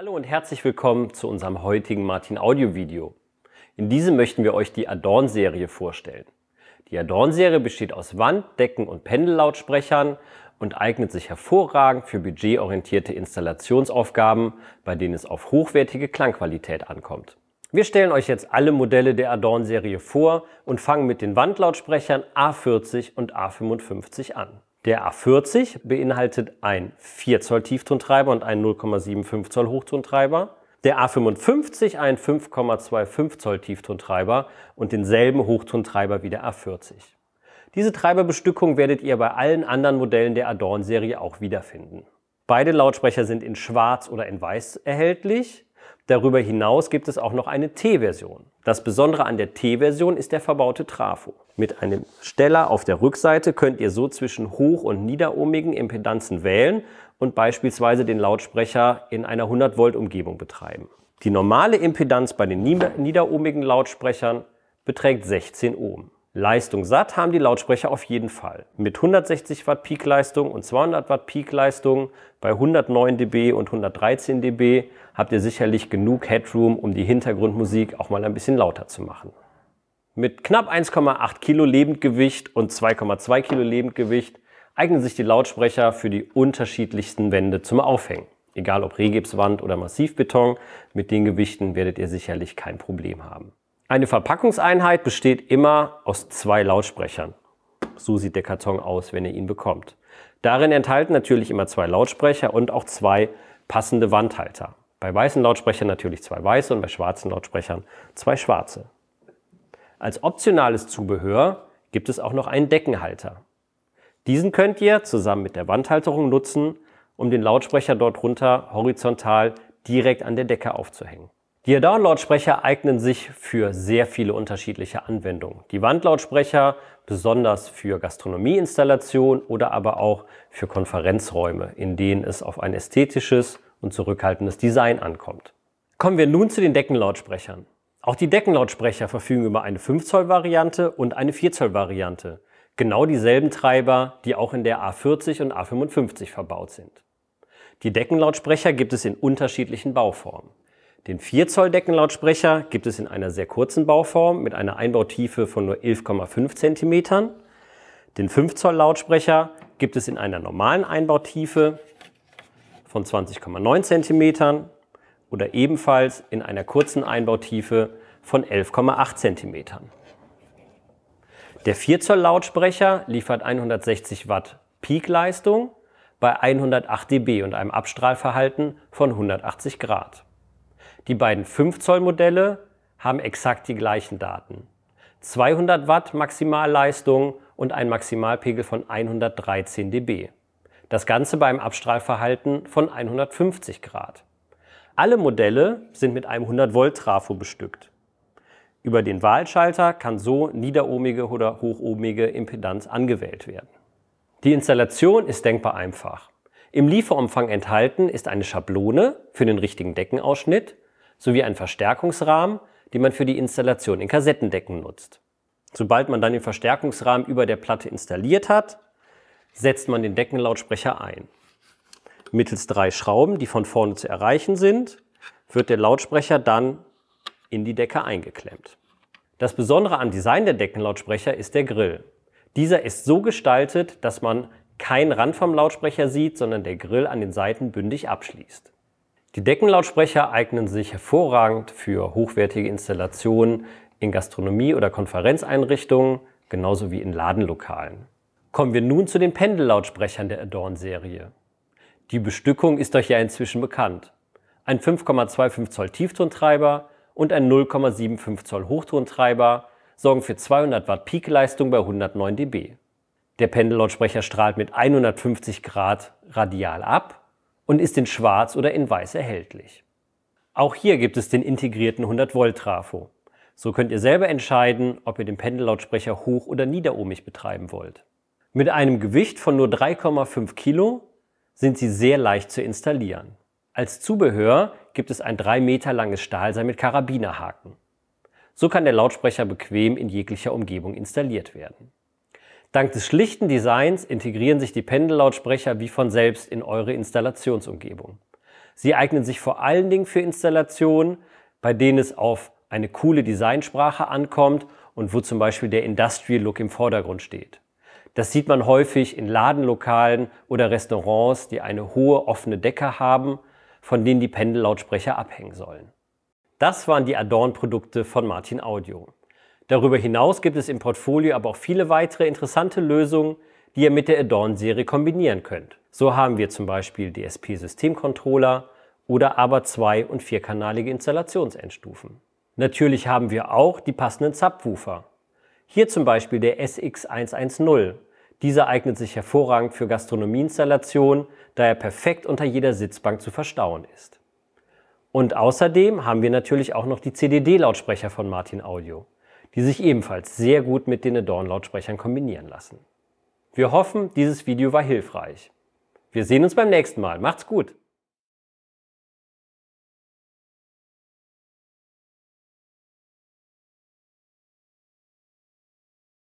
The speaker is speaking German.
Hallo und herzlich willkommen zu unserem heutigen Martin Audio Video. In diesem möchten wir euch die Adorn-Serie vorstellen. Die Adorn-Serie besteht aus Wand-, Decken- und Pendellautsprechern und eignet sich hervorragend für budgetorientierte Installationsaufgaben, bei denen es auf hochwertige Klangqualität ankommt. Wir stellen euch jetzt alle Modelle der Adorn-Serie vor und fangen mit den Wandlautsprechern A40 und A55 an. Der A40 beinhaltet ein 4 Zoll Tieftontreiber und einen 0,75 Zoll Hochtontreiber. Der A55 einen 5,25 Zoll Tieftontreiber und denselben Hochtontreiber wie der A40. Diese Treiberbestückung werdet ihr bei allen anderen Modellen der Adorn-Serie auch wiederfinden. Beide Lautsprecher sind in schwarz oder in weiß erhältlich. Darüber hinaus gibt es auch noch eine T-Version. Das Besondere an der T-Version ist der verbaute Trafo. Mit einem Steller auf der Rückseite könnt ihr so zwischen hoch- und niederohmigen Impedanzen wählen und beispielsweise den Lautsprecher in einer 100-Volt-Umgebung betreiben. Die normale Impedanz bei den niederohmigen Lautsprechern beträgt 16 Ohm. Leistung satt haben die Lautsprecher auf jeden Fall. Mit 160 Watt Peakleistung und 200 Watt Peakleistung bei 109 dB und 113 dB habt ihr sicherlich genug Headroom, um die Hintergrundmusik auch mal ein bisschen lauter zu machen. Mit knapp 1,8 Kilo Lebendgewicht und 2,2 Kilo Lebendgewicht eignen sich die Lautsprecher für die unterschiedlichsten Wände zum Aufhängen. Egal ob Rehgipswand oder Massivbeton, mit den Gewichten werdet ihr sicherlich kein Problem haben. Eine Verpackungseinheit besteht immer aus zwei Lautsprechern. So sieht der Karton aus, wenn ihr ihn bekommt. Darin enthalten natürlich immer zwei Lautsprecher und auch zwei passende Wandhalter. Bei weißen Lautsprechern natürlich zwei weiße und bei schwarzen Lautsprechern zwei schwarze. Als optionales Zubehör gibt es auch noch einen Deckenhalter. Diesen könnt ihr zusammen mit der Wandhalterung nutzen, um den Lautsprecher dort runter horizontal direkt an der Decke aufzuhängen. Die Down-Lautsprecher eignen sich für sehr viele unterschiedliche Anwendungen. Die Wandlautsprecher besonders für Gastronomieinstallationen oder aber auch für Konferenzräume, in denen es auf ein ästhetisches und zurückhaltendes Design ankommt. Kommen wir nun zu den Deckenlautsprechern. Auch die Deckenlautsprecher verfügen über eine 5 Zoll Variante und eine 4 Zoll Variante. Genau dieselben Treiber, die auch in der A40 und A55 verbaut sind. Die Deckenlautsprecher gibt es in unterschiedlichen Bauformen. Den 4 Zoll Deckenlautsprecher gibt es in einer sehr kurzen Bauform mit einer Einbautiefe von nur 11,5 cm. Den 5 Zoll Lautsprecher gibt es in einer normalen Einbautiefe von 20,9 cm oder ebenfalls in einer kurzen Einbautiefe von 11,8 cm. Der 4 Zoll Lautsprecher liefert 160 Watt Peakleistung bei 108 dB und einem Abstrahlverhalten von 180 Grad. Die beiden 5 Zoll Modelle haben exakt die gleichen Daten. 200 Watt Maximalleistung und ein Maximalpegel von 113 dB. Das Ganze beim Abstrahlverhalten von 150 Grad. Alle Modelle sind mit einem 100 Volt Trafo bestückt. Über den Wahlschalter kann so niederohmige oder hochohmige Impedanz angewählt werden. Die Installation ist denkbar einfach. Im Lieferumfang enthalten ist eine Schablone für den richtigen Deckenausschnitt sowie ein Verstärkungsrahmen, den man für die Installation in Kassettendecken nutzt. Sobald man dann den Verstärkungsrahmen über der Platte installiert hat, setzt man den Deckenlautsprecher ein. Mittels drei Schrauben, die von vorne zu erreichen sind, wird der Lautsprecher dann in die Decke eingeklemmt. Das Besondere am Design der Deckenlautsprecher ist der Grill. Dieser ist so gestaltet, dass man keinen Rand vom Lautsprecher sieht, sondern der Grill an den Seiten bündig abschließt. Die Deckenlautsprecher eignen sich hervorragend für hochwertige Installationen in Gastronomie- oder Konferenzeinrichtungen, genauso wie in Ladenlokalen. Kommen wir nun zu den Pendellautsprechern der Adorn-Serie. Die Bestückung ist euch ja inzwischen bekannt. Ein 5,25 Zoll Tieftontreiber und ein 0,75 Zoll Hochtontreiber sorgen für 200 Watt Peakleistung bei 109 dB. Der Pendellautsprecher strahlt mit 150 Grad radial ab und ist in schwarz oder in weiß erhältlich. Auch hier gibt es den integrierten 100-Volt-Trafo. So könnt ihr selber entscheiden, ob ihr den Pendellautsprecher hoch- oder niederohmig betreiben wollt. Mit einem Gewicht von nur 3,5 Kilo sind sie sehr leicht zu installieren. Als Zubehör gibt es ein 3 Meter langes Stahlseil mit Karabinerhaken. So kann der Lautsprecher bequem in jeglicher Umgebung installiert werden. Dank des schlichten Designs integrieren sich die Pendellautsprecher wie von selbst in eure Installationsumgebung. Sie eignen sich vor allen Dingen für Installationen, bei denen es auf eine coole Designsprache ankommt und wo zum Beispiel der Industrial Look im Vordergrund steht. Das sieht man häufig in Ladenlokalen oder Restaurants, die eine hohe offene Decke haben, von denen die Pendellautsprecher abhängen sollen. Das waren die Adorn-Produkte von Martin Audio. Darüber hinaus gibt es im Portfolio aber auch viele weitere interessante Lösungen, die ihr mit der Adorn-Serie kombinieren könnt. So haben wir zum Beispiel DSP-Systemcontroller oder aber zwei- und vierkanalige Installationsendstufen. Natürlich haben wir auch die passenden Subwoofer. Hier zum Beispiel der SX110. Dieser eignet sich hervorragend für Gastronomieinstallationen, da er perfekt unter jeder Sitzbank zu verstauen ist. Und außerdem haben wir natürlich auch noch die CDD-Lautsprecher von Martin Audio die sich ebenfalls sehr gut mit den Adorn-Lautsprechern kombinieren lassen. Wir hoffen, dieses Video war hilfreich. Wir sehen uns beim nächsten Mal. Macht's gut!